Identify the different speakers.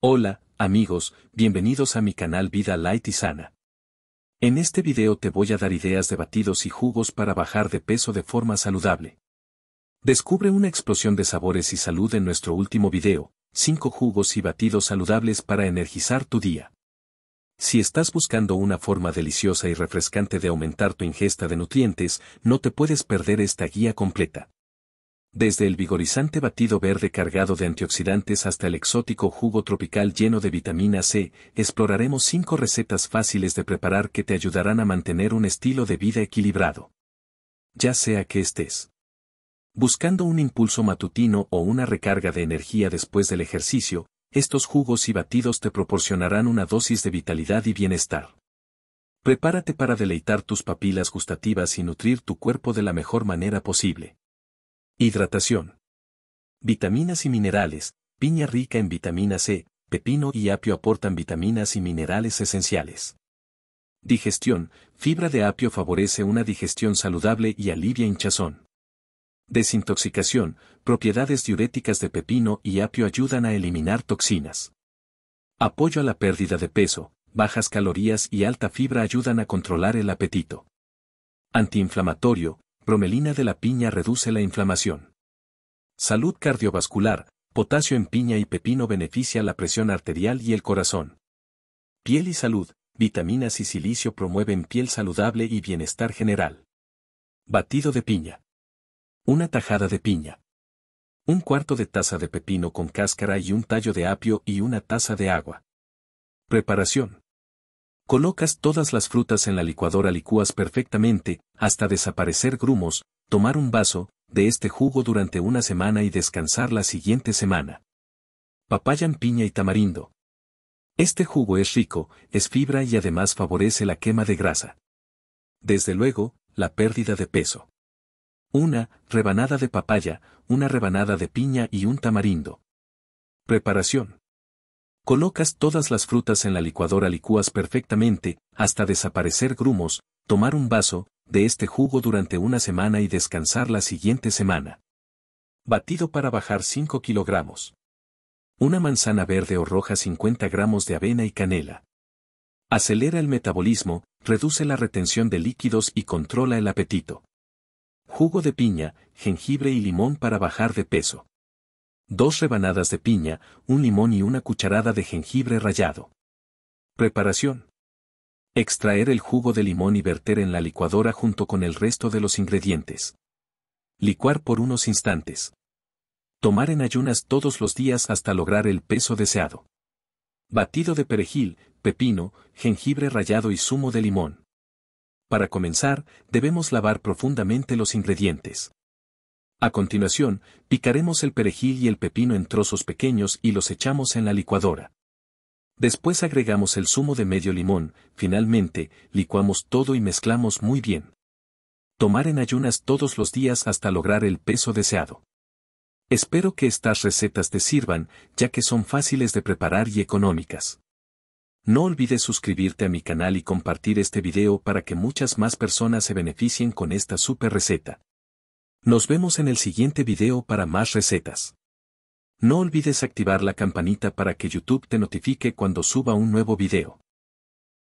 Speaker 1: Hola, amigos, bienvenidos a mi canal Vida Light y Sana. En este video te voy a dar ideas de batidos y jugos para bajar de peso de forma saludable. Descubre una explosión de sabores y salud en nuestro último video, 5 jugos y batidos saludables para energizar tu día. Si estás buscando una forma deliciosa y refrescante de aumentar tu ingesta de nutrientes, no te puedes perder esta guía completa. Desde el vigorizante batido verde cargado de antioxidantes hasta el exótico jugo tropical lleno de vitamina C, exploraremos cinco recetas fáciles de preparar que te ayudarán a mantener un estilo de vida equilibrado. Ya sea que estés buscando un impulso matutino o una recarga de energía después del ejercicio, estos jugos y batidos te proporcionarán una dosis de vitalidad y bienestar. Prepárate para deleitar tus papilas gustativas y nutrir tu cuerpo de la mejor manera posible. Hidratación. Vitaminas y minerales. Piña rica en vitamina C, pepino y apio aportan vitaminas y minerales esenciales. Digestión. Fibra de apio favorece una digestión saludable y alivia hinchazón. Desintoxicación. Propiedades diuréticas de pepino y apio ayudan a eliminar toxinas. Apoyo a la pérdida de peso. Bajas calorías y alta fibra ayudan a controlar el apetito. Antiinflamatorio bromelina de la piña reduce la inflamación. Salud cardiovascular, potasio en piña y pepino beneficia la presión arterial y el corazón. Piel y salud, vitaminas y silicio promueven piel saludable y bienestar general. Batido de piña. Una tajada de piña. Un cuarto de taza de pepino con cáscara y un tallo de apio y una taza de agua. Preparación. Colocas todas las frutas en la licuadora, licúas perfectamente, hasta desaparecer grumos, tomar un vaso de este jugo durante una semana y descansar la siguiente semana. Papayan piña y tamarindo. Este jugo es rico, es fibra y además favorece la quema de grasa. Desde luego, la pérdida de peso. Una rebanada de papaya, una rebanada de piña y un tamarindo. Preparación. Colocas todas las frutas en la licuadora licúas perfectamente, hasta desaparecer grumos, tomar un vaso, de este jugo durante una semana y descansar la siguiente semana. Batido para bajar 5 kilogramos. Una manzana verde o roja 50 gramos de avena y canela. Acelera el metabolismo, reduce la retención de líquidos y controla el apetito. Jugo de piña, jengibre y limón para bajar de peso. Dos rebanadas de piña, un limón y una cucharada de jengibre rallado. Preparación. Extraer el jugo de limón y verter en la licuadora junto con el resto de los ingredientes. Licuar por unos instantes. Tomar en ayunas todos los días hasta lograr el peso deseado. Batido de perejil, pepino, jengibre rallado y zumo de limón. Para comenzar, debemos lavar profundamente los ingredientes. A continuación, picaremos el perejil y el pepino en trozos pequeños y los echamos en la licuadora. Después agregamos el zumo de medio limón, finalmente, licuamos todo y mezclamos muy bien. Tomar en ayunas todos los días hasta lograr el peso deseado. Espero que estas recetas te sirvan, ya que son fáciles de preparar y económicas. No olvides suscribirte a mi canal y compartir este video para que muchas más personas se beneficien con esta super receta. Nos vemos en el siguiente video para más recetas. No olvides activar la campanita para que YouTube te notifique cuando suba un nuevo video.